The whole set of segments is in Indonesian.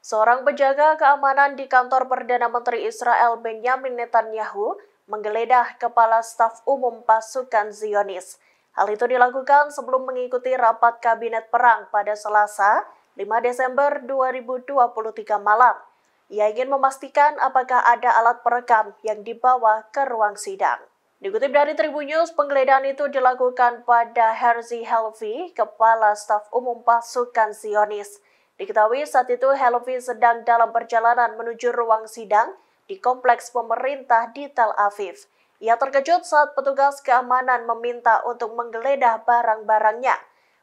Seorang penjaga keamanan di kantor Perdana Menteri Israel Benjamin Netanyahu menggeledah kepala staf umum pasukan Zionis. Hal itu dilakukan sebelum mengikuti rapat kabinet perang pada Selasa, 5 Desember 2023 malam. Ia ingin memastikan apakah ada alat perekam yang dibawa ke ruang sidang. Dikutip dari Tribun News, penggeledahan itu dilakukan pada Herzi Helvi, Kepala Staf Umum Pasukan Zionis. Diketahui saat itu Helvi sedang dalam perjalanan menuju ruang sidang di kompleks pemerintah di Tel Aviv. Ia terkejut saat petugas keamanan meminta untuk menggeledah barang-barangnya.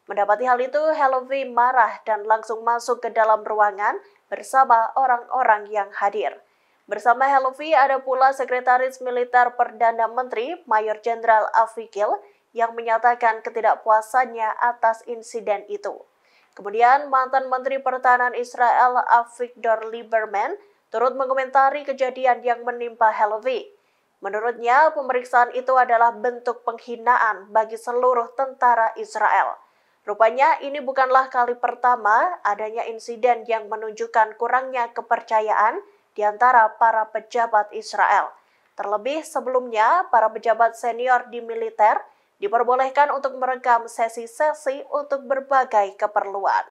Mendapati hal itu, Helvi marah dan langsung masuk ke dalam ruangan bersama orang-orang yang hadir. Bersama Helvi ada pula Sekretaris Militer Perdana Menteri Mayor Jenderal Afikil yang menyatakan ketidakpuasannya atas insiden itu. Kemudian mantan Menteri Pertahanan Israel Avigdor Lieberman turut mengomentari kejadian yang menimpa Helvi. Menurutnya, pemeriksaan itu adalah bentuk penghinaan bagi seluruh tentara Israel. Rupanya ini bukanlah kali pertama adanya insiden yang menunjukkan kurangnya kepercayaan di antara para pejabat Israel. Terlebih sebelumnya, para pejabat senior di militer – diperbolehkan untuk merekam sesi-sesi untuk berbagai keperluan.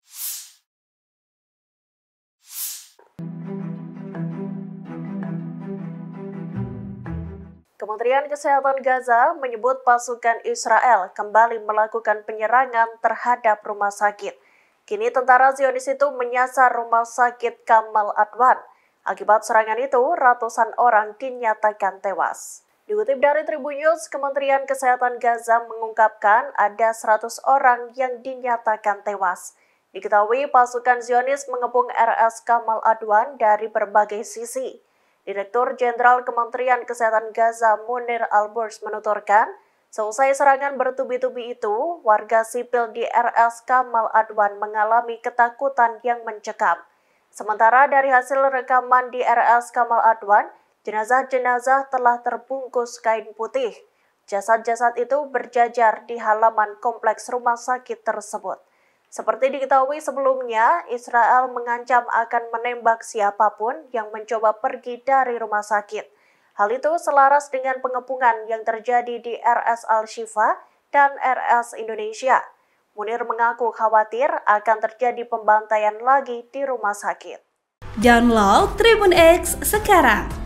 Kementerian Kesehatan Gaza menyebut pasukan Israel kembali melakukan penyerangan terhadap rumah sakit. Kini tentara Zionis itu menyasar rumah sakit Kamal Adwan. Akibat serangan itu, ratusan orang dinyatakan tewas. Dikutip dari Tribun News, Kementerian Kesehatan Gaza mengungkapkan ada 100 orang yang dinyatakan tewas. Diketahui pasukan Zionis mengepung RS Kamal Adwan dari berbagai sisi. Direktur Jenderal Kementerian Kesehatan Gaza Munir Alburs menuturkan, seusai serangan bertubi-tubi itu, warga sipil di RS Kamal Adwan mengalami ketakutan yang mencekam. Sementara dari hasil rekaman di RS Kamal Adwan, Jenazah-jenazah telah terbungkus kain putih. Jasad-jasad itu berjajar di halaman kompleks rumah sakit tersebut. Seperti diketahui sebelumnya, Israel mengancam akan menembak siapapun yang mencoba pergi dari rumah sakit. Hal itu selaras dengan pengepungan yang terjadi di RS Al-Shifa dan RS Indonesia. Munir mengaku khawatir akan terjadi pembantaian lagi di rumah sakit. Download Tribun X sekarang